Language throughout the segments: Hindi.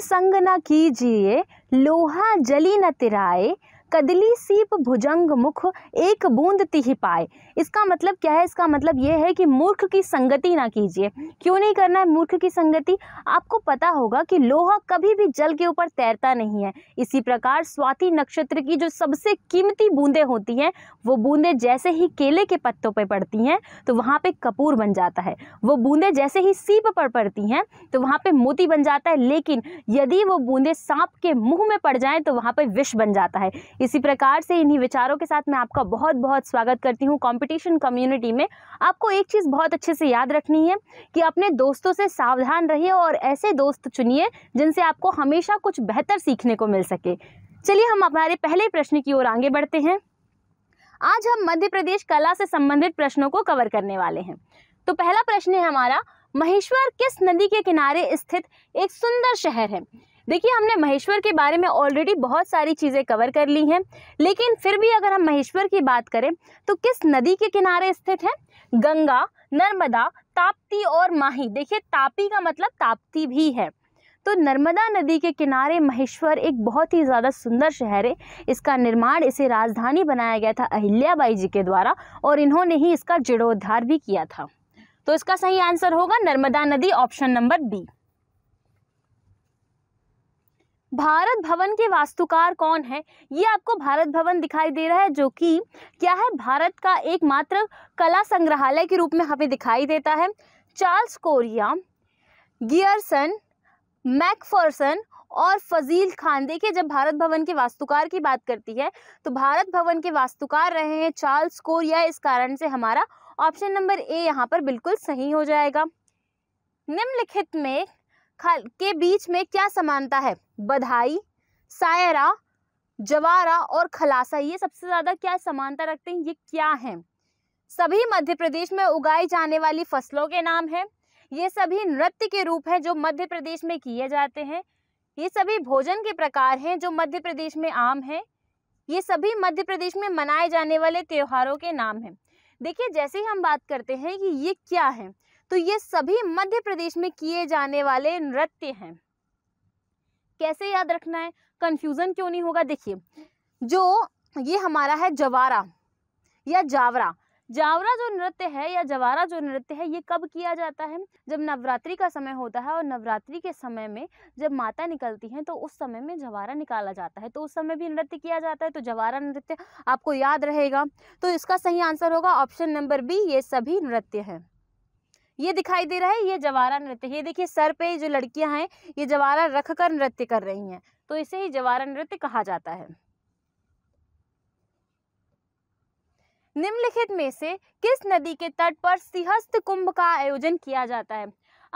संग न कीजिए लोहा जली न तिराए कदली सीप भुजंग मुख एक बूंद तिहि पाए इसका मतलब क्या है इसका मतलब ये है कि मूर्ख की संगति ना कीजिए क्यों नहीं करना है मूर्ख की संगति आपको पता होगा कि लोहा कभी भी जल के ऊपर तैरता नहीं है इसी प्रकार स्वाति नक्षत्र की जो सबसे कीमती बूंदें होती हैं वो बूंदें जैसे ही केले के पत्तों पर पड़ती हैं तो वहाँ पे कपूर बन जाता है वो बूंदें जैसे ही सीप पर पड़ती हैं तो वहाँ पे मोती बन जाता है लेकिन यदि वो बूंदें सांप के मुंह में पड़ जाएँ तो वहाँ पर विष बन जाता है इसी प्रकार से इन्हीं विचारों के साथ मैं आपका बहुत बहुत स्वागत करती हूँ कंपटीशन कम्युनिटी में आपको एक चीज़ बहुत अच्छे से याद रखनी है कि अपने दोस्तों से सावधान रहिए और ऐसे दोस्त चुनिए जिनसे आपको हमेशा कुछ बेहतर सीखने को मिल सके चलिए हम हमारे पहले प्रश्न की ओर आगे बढ़ते हैं आज हम मध्य प्रदेश कला से संबंधित प्रश्नों को कवर करने वाले हैं तो पहला प्रश्न है हमारा महेश्वर किस नदी के किनारे स्थित एक सुंदर शहर है देखिए हमने महेश्वर के बारे में ऑलरेडी बहुत सारी चीज़ें कवर कर ली हैं लेकिन फिर भी अगर हम महेश्वर की बात करें तो किस नदी के किनारे स्थित है गंगा नर्मदा ताप्ती और माही देखिए तापी का मतलब ताप्ती भी है तो नर्मदा नदी के किनारे महेश्वर एक बहुत ही ज़्यादा सुंदर शहर है इसका निर्माण इसे राजधानी बनाया गया था अहिल्याबाई जी के द्वारा और इन्होंने ही इसका जीर्णोद्धार भी किया था तो इसका सही आंसर होगा नर्मदा नदी ऑप्शन नंबर बी भारत भवन के वास्तुकार कौन है ये आपको भारत भवन दिखाई दे रहा है जो कि क्या है भारत का एकमात्र कला संग्रहालय के रूप में हमें दिखाई देता है चार्ल्स कोरिया गियरसन मैकफर्सन और फजील खान देखिए जब भारत भवन के वास्तुकार की बात करती है तो भारत भवन के वास्तुकार रहे हैं चार्ल्स कोरिया इस कारण से हमारा ऑप्शन नंबर ए यहाँ पर बिल्कुल सही हो जाएगा निम्नलिखित में के बीच में क्या समानता है बधाई सायरा जवारा और खलासा ये सबसे ज़्यादा क्या समानता रखते हैं ये क्या हैं सभी मध्य प्रदेश में उगाई जाने वाली फसलों के नाम हैं ये सभी नृत्य के रूप हैं जो मध्य प्रदेश में किए जाते हैं ये सभी भोजन के प्रकार हैं जो मध्य प्रदेश में आम हैं ये सभी मध्य प्रदेश में मनाए जाने वाले त्योहारों के नाम हैं देखिए जैसे ही हम बात करते हैं कि ये क्या है तो ये सभी मध्य प्रदेश में किए जाने वाले नृत्य हैं कैसे याद रखना है कंफ्यूजन क्यों नहीं होगा देखिए जो ये हमारा है जवारा या जावरा जावरा जो नृत्य है या जवारा जो नृत्य है ये कब किया जाता है जब नवरात्रि का समय होता है और नवरात्रि के समय में जब माता निकलती हैं तो उस समय में जवारा निकाला जाता है तो उस समय भी नृत्य किया जाता है तो जवारा नृत्य आपको याद रहेगा तो इसका सही आंसर होगा ऑप्शन नंबर बी ये सभी नृत्य हैं ये दिखाई दे रहा है ये जवारा नृत्य ये देखिए सर पे जो लड़कियां हैं ये जवारा रख कर नृत्य कर रही हैं तो इसे ही जवारा नृत्य कहा जाता है निम्नलिखित में से किस नदी के तट पर सिंहस्थ कुंभ का आयोजन किया जाता है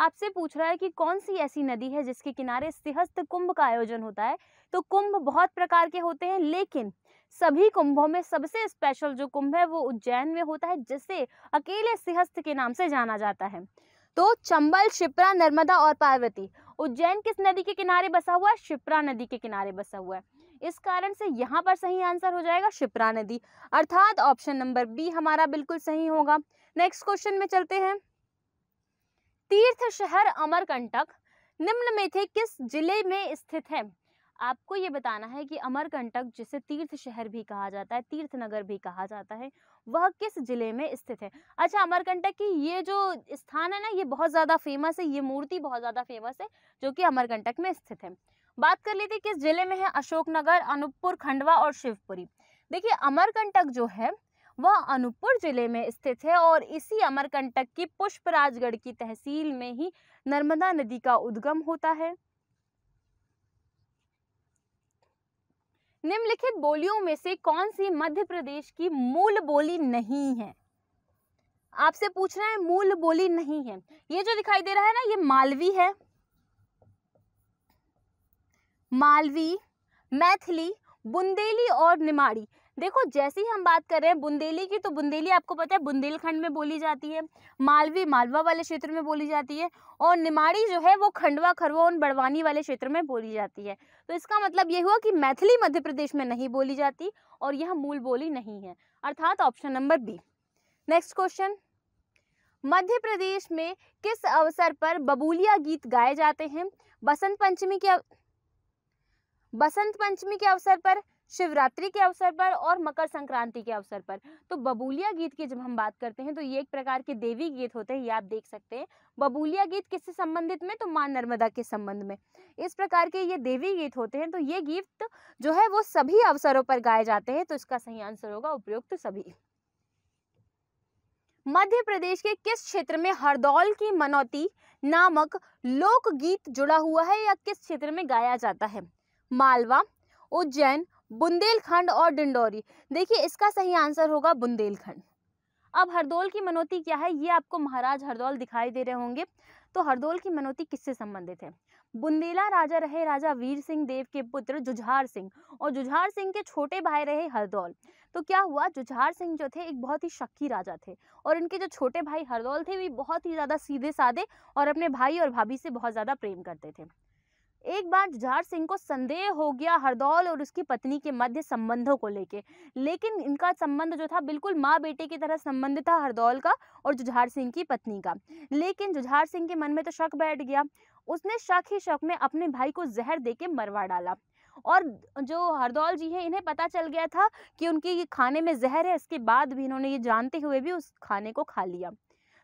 आपसे पूछ रहा है कि कौन सी ऐसी नदी है जिसके किनारे सिंहस्थ कुंभ का आयोजन होता है तो कुंभ बहुत प्रकार के होते हैं लेकिन सभी कुंभों में सबसे स्पेशल जो कुंभ है वो उज्जैन में होता है जिसे अकेले सिंहस्थ के नाम से जाना जाता है तो चंबल शिप्रा नर्मदा और पार्वती उज्जैन किस नदी के किनारे बसा हुआ है शिप्रा नदी के किनारे बसा हुआ है इस कारण से यहाँ पर सही आंसर हो जाएगा शिप्रा नदी अर्थात ऑप्शन नंबर बी हमारा बिल्कुल सही होगा नेक्स्ट क्वेश्चन में चलते हैं तीर्थ शहर अमरकंटक निम्न में थे किस जिले में स्थित है आपको ये बताना है कि अमरकंटक जिसे तीर्थ शहर भी कहा जाता है तीर्थ नगर भी कहा जाता है वह किस जिले में स्थित है अच्छा अमरकंटक की ये जो स्थान है ना ये बहुत ज़्यादा फेमस है ये मूर्ति बहुत ज़्यादा फेमस है जो कि अमरकंटक में स्थित है बात कर लेते किस जिले में है अशोकनगर अनूपपुर खंडवा और शिवपुरी देखिए अमरकंटक जो है वह अनूपपुर जिले में स्थित है और इसी अमरकंटक की पुष्पराजगढ़ की तहसील में ही नर्मदा नदी का उद्गम होता है निम्नलिखित बोलियों में से कौन सी मध्य प्रदेश की मूल बोली नहीं है आपसे पूछ रहे हैं मूल बोली नहीं है ये जो दिखाई दे रहा है ना ये मालवी है मालवी मैथिली बुंदेली और निमाड़ी देखो जैसे ही हम बात कर रहे हैं बुंदेली की तो बुंदेली आपको पता है बुंदेलखंड में बोली जाती है मालवी मालवा वाले क्षेत्र में बोली जाती है और निमाड़ी जो है वो खंडवा खरवा और बड़वानी वाले क्षेत्र में बोली जाती है तो इसका मतलब ये हुआ कि मैथिली मध्य प्रदेश में नहीं बोली जाती और यह मूल बोली नहीं है अर्थात option number B next question Madhya Pradesh में किस अवसर पर बबूलिया गीत गाए जाते हैं बसंत पंचमी के बसंत पंचमी के अवसर पर शिवरात्रि के अवसर पर और मकर संक्रांति के अवसर पर तो बबूलिया गीत की जब हम बात करते हैं तो ये एक प्रकार के देवी गीत होते हैं ये आप देख सकते हैं बबूलिया गीत किससे संबंधित में तो माँ नर्मदा के संबंध में इस प्रकार के ये देवी गीत होते हैं तो ये गीत जो है वो सभी अवसरों पर गाए जाते हैं तो इसका सही आंसर होगा उपयुक्त तो सभी मध्य प्रदेश के किस क्षेत्र में हरदौल की मनौती नामक लोकगीत जुड़ा हुआ है या किस क्षेत्र में गाया जाता है मालवा उज्जैन बुंदेलखंड और डिंडोरी देखिए इसका सही आंसर होगा बुंदेलखंड अब हरदोल की मनोती क्या है ये आपको महाराज हरदौल दिखाई दे रहे होंगे तो हरदोल की मनोती किससे संबंधित है बुंदेला राजा रहे राजा वीर सिंह देव के पुत्र जुझार सिंह और जुझार सिंह के छोटे भाई रहे हरदौल तो क्या हुआ जुझार सिंह जो थे एक बहुत ही शक्की राजा थे और इनके जो छोटे भाई हरदौल थे वे बहुत ही ज़्यादा सीधे साधे और अपने भाई और भाभी से बहुत ज़्यादा प्रेम करते थे एक बार जुझार सिंह को संदेह हो गया हरदौल और उसकी पत्नी के मध्य संबंधों को लेके लेकिन इनका संबंध जो था बिल्कुल माँ बेटे की तरह संबंध था हरदौल का और जुझार सिंह की पत्नी का लेकिन जुझार सिंह के मन में तो शक बैठ गया उसने शक ही शक में अपने भाई को जहर दे के मरवा डाला और जो हरदौल जी हैं इन्हें पता चल गया था कि उनकी ये खाने में जहर है इसके बाद भी इन्होंने ये जानते हुए भी उस खाने को खा लिया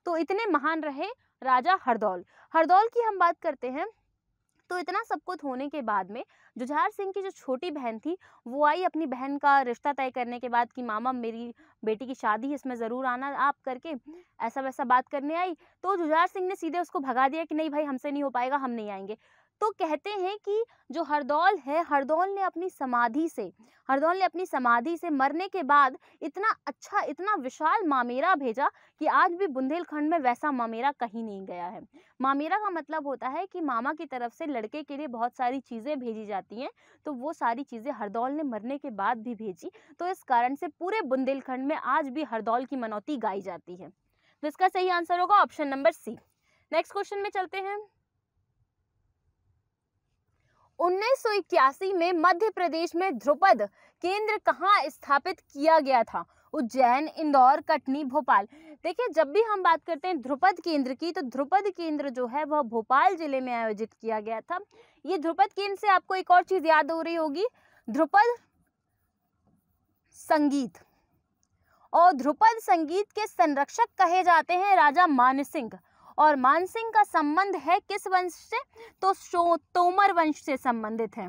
तो इतने महान रहे राजा हरदौल हरदौल की हम बात करते हैं तो इतना सब कुछ होने के बाद में जुझार सिंह की जो छोटी बहन थी वो आई अपनी बहन का रिश्ता तय करने के बाद कि मामा मेरी बेटी की शादी है इसमें ज़रूर आना आप करके ऐसा वैसा बात करने आई तो जुझार सिंह ने सीधे उसको भगा दिया कि नहीं भाई हमसे नहीं हो पाएगा हम नहीं आएंगे तो कहते हैं कि जो हरदौल है हरदौल ने अपनी समाधि से हरदौल ने अपनी समाधि से मरने के बाद इतना अच्छा इतना विशाल मामेरा भेजा कि आज भी बुंदेलखंड में वैसा मामेरा कहीं नहीं गया है मामेरा का मतलब होता है कि मामा की तरफ से लड़के के लिए बहुत सारी चीज़ें भेजी जाती हैं तो वो सारी चीज़ें हरदौल ने मरने के बाद भी भेजी तो इस कारण से पूरे बुंदेलखंड में आज भी हरदौल की मनौती गाई जाती है तो इसका सही आंसर होगा option number C next question में चलते हैं 1981 में मध्य प्रदेश में ध्रुपद केंद्र कहाँ स्थापित किया गया था उज्जैन इंदौर कटनी भोपाल देखिए जब भी हम बात करते हैं ध्रुपद केंद्र की तो ध्रुपद केंद्र जो है वह भोपाल जिले में आयोजित किया गया था ये ध्रुपद केंद्र से आपको एक और चीज़ याद हो रही होगी ध्रुपद संगीत और ध्रुपद संगीत के संरक्षक कहे जाते हैं राजा मान सिंह और मानसिंह का संबंध है किस वंश से तो शो तोमर वंश से संबंधित है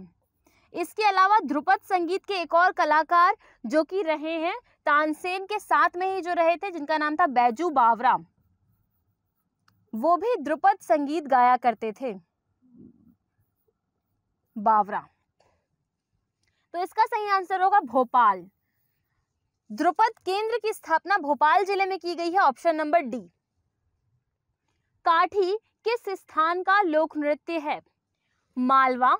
इसके अलावा ध्रुपद संगीत के एक और कलाकार जो कि रहे हैं तानसेन के साथ में ही जो रहे थे जिनका नाम था बैजू बावरा वो भी ध्रुपद संगीत गाया करते थे बावरा तो इसका सही आंसर होगा भोपाल ध्रुपद केंद्र की स्थापना भोपाल जिले में की गई है ऑप्शन नंबर डी काठी किस स्थान का लोक नृत्य है मालवा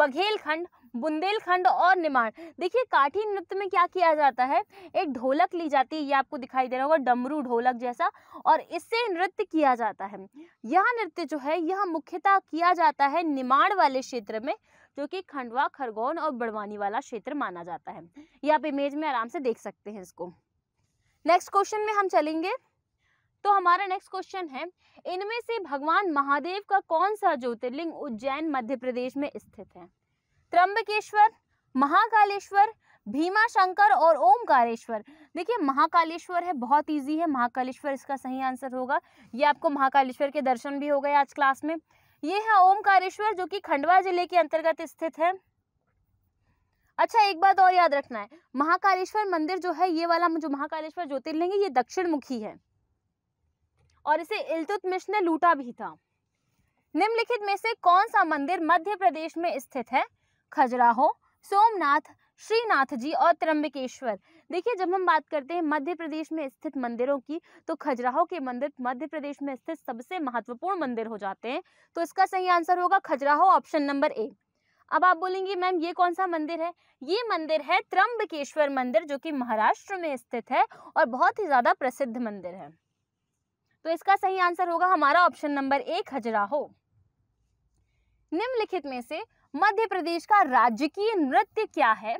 बघेलखंड बुंदेलखंड और निमाड़ देखिए काठी नृत्य में क्या किया जाता है एक ढोलक ली जाती है ये आपको दिखाई दे रहा होगा डमरू ढोलक जैसा और इससे नृत्य किया जाता है यह नृत्य जो है यह मुख्यतः किया जाता है निमाड़ वाले क्षेत्र में जो कि खंडवा खरगोन और बड़वानी वाला क्षेत्र माना जाता है ये आप इमेज में आराम से देख सकते हैं इसको नेक्स्ट क्वेश्चन में हम चलेंगे तो हमारा नेक्स्ट क्वेश्चन है इनमें से भगवान महादेव का कौन सा ज्योतिर्लिंग उज्जैन मध्य प्रदेश में स्थित है त्रंबकेश्वर महाकालेश्वर भीमा शंकर और ओमकारेश्वर देखिए महाकालेश्वर है बहुत इजी है महाकालेश्वर इसका सही आंसर होगा ये आपको महाकालेश्वर के दर्शन भी हो गए आज क्लास में ये है ओमकारेश्वर जो कि खंडवा जिले के अंतर्गत स्थित है अच्छा एक बात और याद रखना है महाकालेश्वर मंदिर जो है ये वाला जो महाकालेश्वर ज्योतिर्लिंग है ये दक्षिण मुखी है और इसे इल्तुतमिश ने लूटा भी था निम्नलिखित में से कौन सा मंदिर मध्य प्रदेश में स्थित है खजुराहो सोमनाथ श्रीनाथ जी और त्रम्बकेश्वर देखिए जब हम बात करते हैं मध्य प्रदेश में स्थित मंदिरों की तो खजुराहो के मंदिर मध्य प्रदेश में स्थित सबसे महत्वपूर्ण मंदिर हो जाते हैं तो इसका सही आंसर होगा खजुराहो ऑप्शन नंबर ए अब आप बोलेंगे मैम ये कौन सा मंदिर है ये मंदिर है त्रम्बकेश्वर मंदिर जो कि महाराष्ट्र में स्थित है और बहुत ही ज़्यादा प्रसिद्ध मंदिर है तो इसका सही आंसर होगा हमारा ऑप्शन नंबर ए खजुराहो निम्नलिखित में से मध्य प्रदेश का राजकीय नृत्य क्या है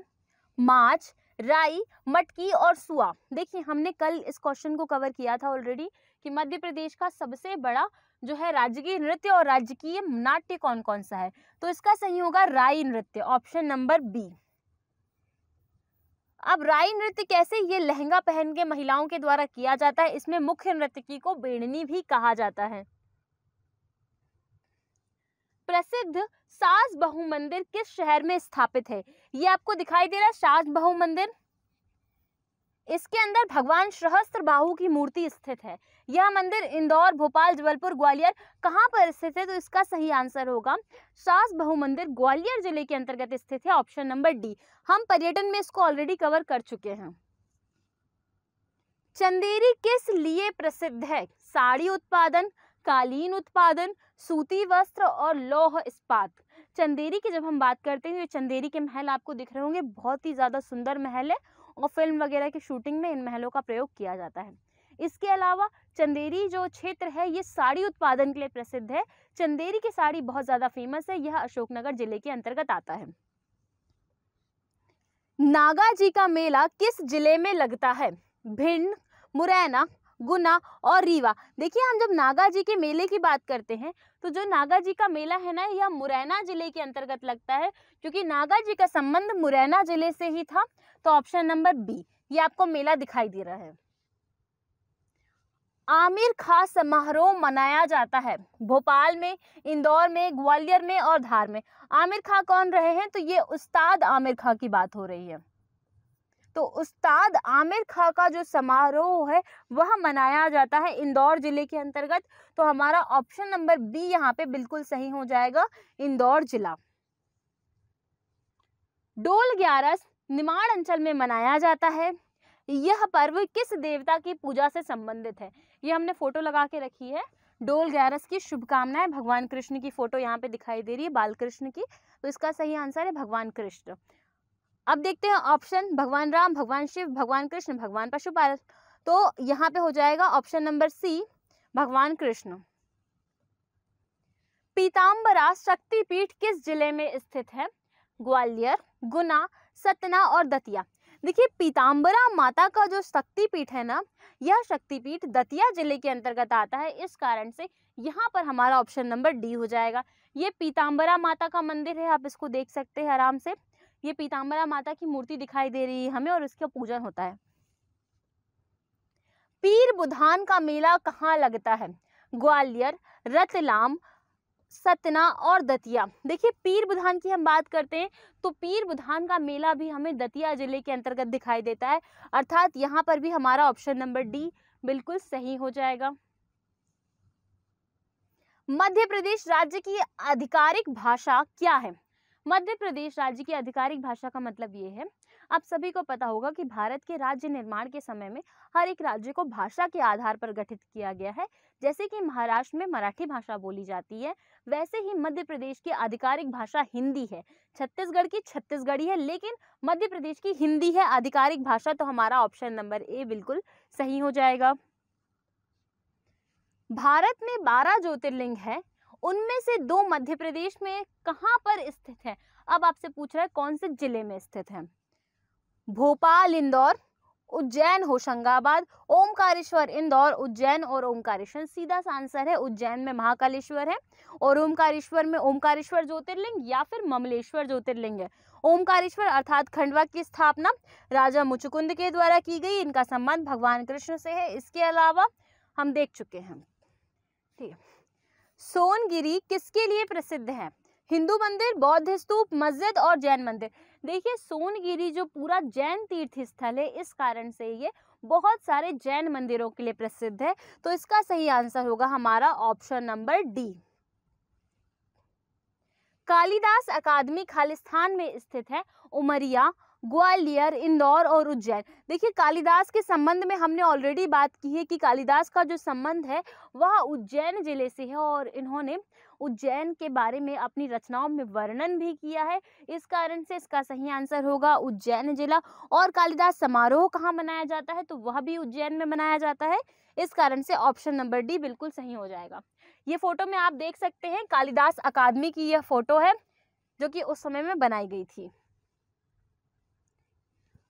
माच राई मटकी और सुआ देखिए हमने कल इस क्वेश्चन को कवर किया था ऑलरेडी कि मध्य प्रदेश का सबसे बड़ा जो है राजकीय नृत्य और राजकीय नाट्य कौन कौन सा है तो इसका सही होगा राई नृत्य ऑप्शन नंबर बी अब राई नृत्य कैसे ये लहंगा पहन के महिलाओं के द्वारा किया जाता है इसमें मुख्य नृत्यकी को बेड़नी भी कहा जाता है प्रसिद्ध सास बहु मंदिर किस शहर में स्थापित है ये आपको दिखाई दे रहा है सास बहु मंदिर इसके अंदर भगवान सहस्त्र बाहू की मूर्ति स्थित है यह मंदिर इंदौर भोपाल जबलपुर ग्वालियर कहाँ पर स्थित है तो इसका सही आंसर होगा सास बहु मंदिर ग्वालियर जिले के अंतर्गत स्थित है ऑप्शन नंबर डी हम पर्यटन में इसको ऑलरेडी कवर कर चुके हैं चंदेरी किस लिए प्रसिद्ध है साड़ी उत्पादन कालीन उत्पादन सूती वस्त्र और लौह इस्पात चंदेरी की जब हम बात करते हैं तो चंदेरी के महल आपको दिख रहे होंगे बहुत ही ज़्यादा सुंदर महल है और फिल्म वगैरह की शूटिंग में इन महलों का प्रयोग किया जाता है इसके अलावा चंदेरी जो क्षेत्र है ये साड़ी उत्पादन के लिए प्रसिद्ध है चंदेरी की साड़ी बहुत ज़्यादा फेमस है यह अशोकनगर जिले के अंतर्गत आता है नागा जी का मेला किस जिले में लगता है भिंड मुरैना गुना और रीवा देखिए हम जब नागा जी के मेले की बात करते हैं तो जो नागा जी का मेला है ना यह मुरैना जिले के अंतर्गत लगता है क्योंकि नागा जी का संबंध मुरैना जिले से ही था तो ऑप्शन नंबर बी ये आपको मेला दिखाई दे रहा है आमिर खास समारोह मनाया जाता है भोपाल में इंदौर में ग्वालियर में और धार में आमिर खां कौन रहे हैं तो ये उस्ताद आमिर खां की बात हो रही है तो उस्ताद आमिर खां का जो समारोह है वह मनाया जाता है इंदौर ज़िले के अंतर्गत तो हमारा ऑप्शन नंबर बी यहाँ पे बिल्कुल सही हो जाएगा इंदौर जिला डोल ग्यारस निमाड़ अंचल में मनाया जाता है यह पर्व किस देवता की पूजा से संबंधित है यह हमने फोटो लगा के रखी है डोल ग्यारस की शुभकामनाएं भगवान कृष्ण की फोटो यहाँ पे दिखाई दे रही है बालकृष्ण की तो इसका सही आंसर है भगवान कृष्ण अब देखते हैं ऑप्शन भगवान राम भगवान शिव भगवान कृष्ण भगवान पशुपाल तो यहाँ पे हो जाएगा ऑप्शन नंबर सी भगवान कृष्ण पीताम्बरा शक्तिपीठ किस जिले में स्थित है ग्वालियर गुना सतना और दतिया देखिए पीताम्बरा माता का जो शक्तिपीठ है ना यह शक्तिपीठ दतिया जिले के अंतर्गत आता है इस कारण से यहाँ पर हमारा ऑप्शन नंबर डी हो जाएगा ये पीताम्बरा माता का मंदिर है आप इसको देख सकते हैं आराम से ये पीताम्बरा माता की मूर्ति दिखाई दे रही है हमें और उसका पूजन होता है पीर बुधान का मेला कहाँ लगता है ग्वालियर रतलाम सतना और दतिया देखिए पीर बुधान की हम बात करते हैं तो पीर बुधान का मेला भी हमें दतिया जिले के अंतर्गत दिखाई देता है अर्थात यहाँ पर भी हमारा ऑप्शन नंबर डी बिल्कुल सही हो जाएगा मध्य प्रदेश राज्य की आधिकारिक भाषा क्या है मध्य प्रदेश राज्य की आधिकारिक भाषा का मतलब ये है आप सभी को पता होगा कि भारत के राज्य निर्माण के समय में हर एक राज्य को भाषा के आधार पर गठित किया गया है जैसे कि महाराष्ट्र में मराठी भाषा बोली जाती है वैसे ही मध्य प्रदेश की आधिकारिक भाषा हिंदी है छत्तीसगढ़ की छत्तीसगढ़ी है लेकिन मध्य प्रदेश की हिंदी है आधिकारिक भाषा तो हमारा ऑप्शन नंबर ए बिल्कुल सही हो जाएगा भारत में बारह ज्योतिर्लिंग है उनमें से दो मध्य प्रदेश में कहाँ पर स्थित है अब आपसे पूछ रहा है कौन से जिले में स्थित है भोपाल इंदौर उज्जैन होशंगाबाद ओमकारेश्वर इंदौर उज्जैन और ओमकारेश्वर सीधा सा आंसर है उज्जैन में महाकालेश्वर है और ओमकारेश्वर में ओमकारेश्वर ज्योतिर्लिंग या फिर ममलेश्वर ज्योतिर्लिंग है ओमकारेश्वर अर्थात खंडवा की स्थापना राजा मुचुकुंद के द्वारा की गई इनका संबंध भगवान कृष्ण से है इसके अलावा हम देख चुके हैं ठीक है सोनगिरी किसके लिए प्रसिद्ध है हिंदू मंदिर बौद्ध स्तूप मस्जिद और जैन मंदिर देखिए सोनगिरी जो पूरा जैन तीर्थ स्थल है इस कारण से ये बहुत सारे जैन मंदिरों के लिए प्रसिद्ध है तो इसका सही आंसर होगा हमारा option number D Kalidas Akademi Khalistan में स्थित है उमरिया ग्वालियर इंदौर और उज्जैन देखिए कालिदास के संबंध में हमने ऑलरेडी बात की है कि कालिदास का जो संबंध है वह उज्जैन ज़िले से है और इन्होंने उज्जैन के बारे में अपनी रचनाओं में वर्णन भी किया है इस कारण से इसका सही आंसर होगा उज्जैन जिला और कालिदास समारोह कहाँ मनाया जाता है तो वह भी उज्जैन में मनाया जाता है इस कारण से ऑप्शन नंबर डी बिल्कुल सही हो जाएगा ये फ़ोटो में आप देख सकते हैं कालिदास अकादमी की यह फ़ोटो है जो कि उस समय में बनाई गई थी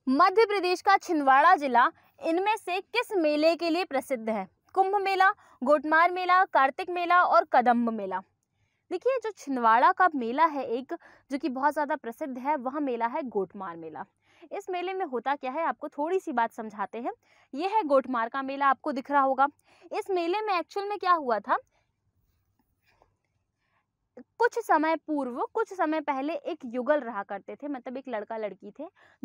मध्य प्रदेश का छिंदवाड़ा जिला इनमें से किस मेले के लिए प्रसिद्ध है कुंभ मेला गोटमार मेला कार्तिक मेला और कदम्ब मेला देखिए जो छिंदवाड़ा का मेला है एक जो कि बहुत ज़्यादा प्रसिद्ध है वह मेला है गोटमार मेला इस मेले में होता क्या है आपको थोड़ी सी बात समझाते हैं यह है गोटमार का मेला आपको दिख रहा होगा इस मेले में एक्चुअल में क्या हुआ था कुछ समय पूर्व कुछ समय पहले एक युगल रहा करते थे मतलब एक लड़का लड़की थे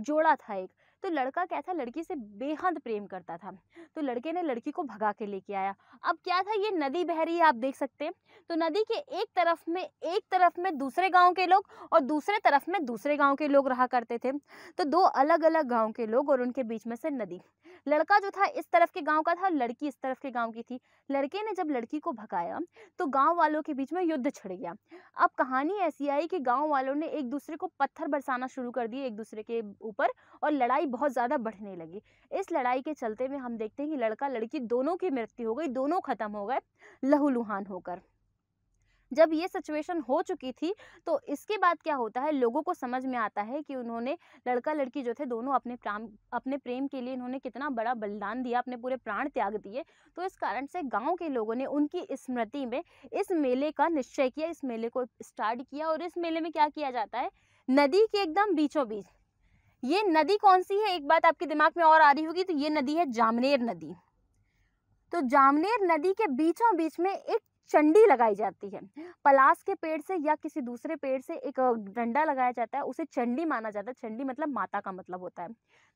जोड़ा था एक तो लड़का क्या था लड़की से बेहद प्रेम करता था तो लड़के ने लड़की को भगा के लेके आया अब क्या था ये नदी बह रही है आप देख सकते हैं तो नदी के एक तरफ में एक तरफ में दूसरे गांव के लोग और दूसरे तरफ में दूसरे गांव के लोग रहा करते थे तो दो अलग अलग गांव के लोग और उनके बीच में से नदी लड़का जो था इस तरफ के गांव का था लड़की इस तरफ के गांव की थी लड़के ने जब लड़की को भगाया तो गांव वालों के बीच में युद्ध छिड़ गया अब कहानी ऐसी आई कि गांव वालों ने एक दूसरे को पत्थर बरसाना शुरू कर दिए एक दूसरे के ऊपर और लड़ाई बहुत ज़्यादा बढ़ने लगी इस लड़ाई के चलते में हम देखते हैं कि लड़का लड़की दोनों की मृत्यु हो गई दोनों ख़त्म हो गए लहूलुहान होकर जब ये सिचुएशन हो चुकी थी तो इसके बाद क्या होता है लोगों को समझ में आता है कि उन्होंने लड़का लड़की जो थे दोनों अपने प्राण अपने प्रेम के लिए इन्होंने कितना बड़ा बलिदान दिया अपने पूरे प्राण त्याग दिए तो इस कारण से गाँव के लोगों ने उनकी स्मृति में इस मेले का निश्चय किया इस मेले को स्टार्ट किया और इस मेले में क्या किया जाता है नदी के एकदम बीचों बीच ये नदी कौन सी है एक बात आपके दिमाग में और आ रही होगी तो ये नदी है जामनेर नदी तो जामनेर नदी के बीचों बीच में एक चंडी लगाई जाती है पलास के पेड़ से या किसी दूसरे पेड़ से एक डंडा लगाया जाता है उसे चंडी माना जाता है चंडी मतलब माता का मतलब होता है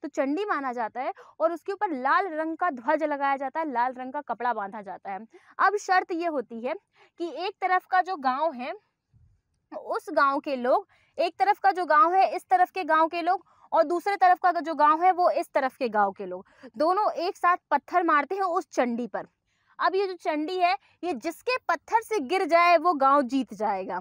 तो चंडी माना जाता है और उसके ऊपर लाल रंग का ध्वज लगाया जाता है लाल रंग का कपड़ा बांधा जाता है अब शर्त ये होती है कि एक तरफ का जो गाँव है उस गाँव के लोग एक तरफ का जो गाँव है इस तरफ के गाँव के लोग और दूसरे तरफ का जो गांव है वो इस तरफ के गांव के लोग दोनों एक साथ पत्थर मारते हैं उस चंडी पर अब ये जो चंडी है ये जिसके पत्थर से गिर जाए वो गांव जीत जाएगा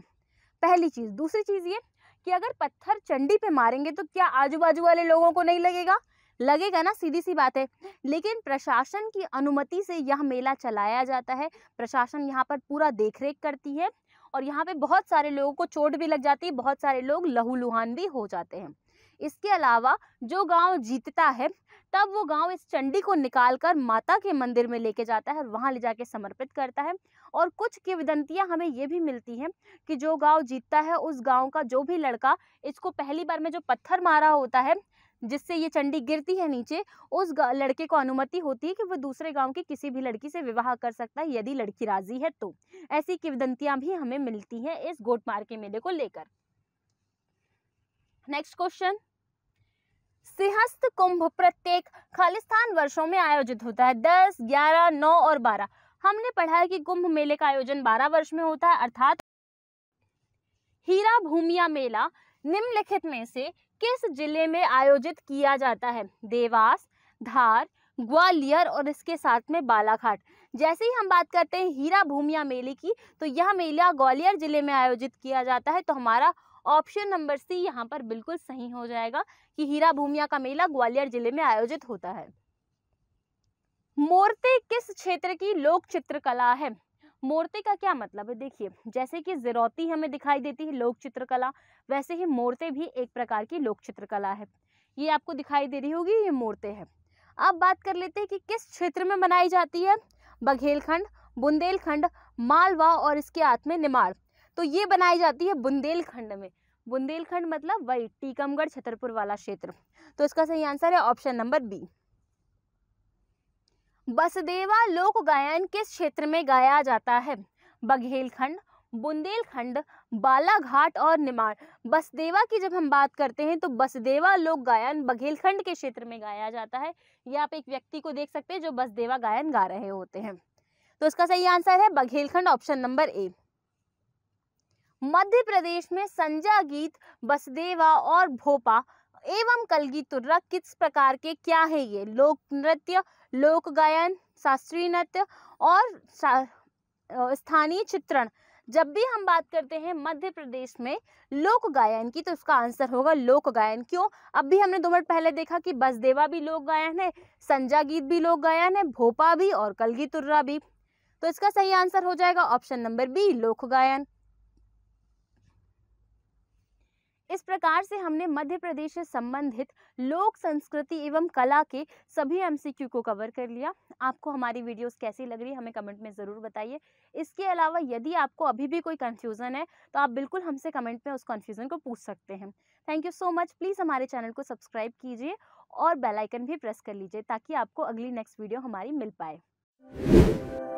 पहली चीज़ दूसरी चीज़ ये कि अगर पत्थर चंडी पे मारेंगे तो क्या आजू बाजू वाले लोगों को नहीं लगेगा लगेगा ना सीधी सी बात है लेकिन प्रशासन की अनुमति से यह मेला चलाया जाता है प्रशासन यहाँ पर पूरा देख करती है और यहाँ पे बहुत सारे लोगों को चोट भी लग जाती है बहुत सारे लोग लहूलुहान भी हो जाते हैं इसके अलावा जो गांव जीतता है तब वो गांव इस चंडी को निकालकर माता के मंदिर में लेके जाता है और वहां ले जाके समर्पित करता है और कुछ किविदंतियां हमें ये भी मिलती हैं कि जो गांव जीतता है उस गांव का जो भी लड़का इसको पहली बार में जो पत्थर मारा होता है जिससे ये चंडी गिरती है नीचे उस लड़के को अनुमति होती है कि वो दूसरे गांव की किसी भी लड़की से विवाह कर सकता है यदि लड़की राजी है तो ऐसी किवदंतियाँ भी हमें मिलती हैं इस गोटमार के मेले को लेकर नेक्स्ट क्वेश्चन सिंहस्थ कुंभ प्रत्येक खालिस्तान वर्षों में आयोजित होता है दस ग्यारह नौ और बारह हमने पढ़ा है कि कुंभ मेले का आयोजन बारह वर्ष में होता है अर्थात हीरा भूमिया मेला निम्नलिखित में से किस जिले में आयोजित किया जाता है देवास धार ग्वालियर और इसके साथ में बालाघाट जैसे ही हम बात करते हैं हीरा भूमिया मेले की तो यह मेला ग्वालियर जिले में आयोजित किया जाता है तो हमारा ऑप्शन नंबर सी यहाँ पर बिल्कुल सही हो जाएगा कि हीरा भूमिया का मेला ग्वालियर जिले में आयोजित होता है मूर्ति किस क्षेत्र की लोक चित्रकला है मूर्ति का क्या मतलब है देखिए जैसे कि जिरौती हमें दिखाई देती है लोक चित्रकला वैसे ही मूर्ति भी एक प्रकार की लोक चित्रकला है ये आपको दिखाई दे रही होगी ये मूर्ति है अब बात कर लेते हैं कि किस क्षेत्र में बनाई जाती है बघेलखंड बुंदेलखंड मालवा और इसके में निमाड़ तो ये बनाई जाती है बुंदेलखंड में बुंदेलखंड मतलब वही टीकमगढ़ छतरपुर वाला क्षेत्र तो इसका सही आंसर है ऑप्शन नंबर बी बसदेवा लोक गायन किस क्षेत्र में गाया जाता है बघेलखंड बुंदेलखंड बालाघाट और निमाड़ बसदेवा की जब हम बात करते हैं तो बसदेवा लोक गायन बघेलखंड के क्षेत्र में गाया जाता है या आप एक व्यक्ति को देख सकते हैं जो बसदेवा गायन गा रहे होते हैं तो इसका सही आंसर है Baghelkhand option number A Madhya Pradesh में संजा गीत बसदेवा और भोपा एवं कलगी तुर्रा किस प्रकार के क्या है ये लोक नृत्य लोक गायन शास्त्रीय नृत्य और स्थानीय चित्रण जब भी हम बात करते हैं मध्य प्रदेश में लोक गायन की तो उसका आंसर होगा लोक गायन क्यों अब भी हमने दो मिनट पहले देखा कि बसदेवा भी लोक गायन है संजा गीत भी लोक गायन है भोपा भी और कलगी तुर्रा भी तो इसका सही आंसर हो जाएगा ऑप्शन नंबर बी लोक गायन इस प्रकार से हमने मध्य प्रदेश से संबंधित लोक संस्कृति एवं कला के सभी एमसीक्यू को कवर कर लिया आपको हमारी वीडियोस कैसी लग रही हमें कमेंट में ज़रूर बताइए इसके अलावा यदि आपको अभी भी कोई कन्फ्यूज़न है तो आप बिल्कुल हमसे कमेंट में उस कन्फ्यूज़न को पूछ सकते हैं thank you so much please हमारे चैनल को सब्सक्राइब कीजिए और बेलाइकन भी प्रेस कर लीजिए ताकि आपको अगली नेक्स्ट वीडियो हमारी मिल पाए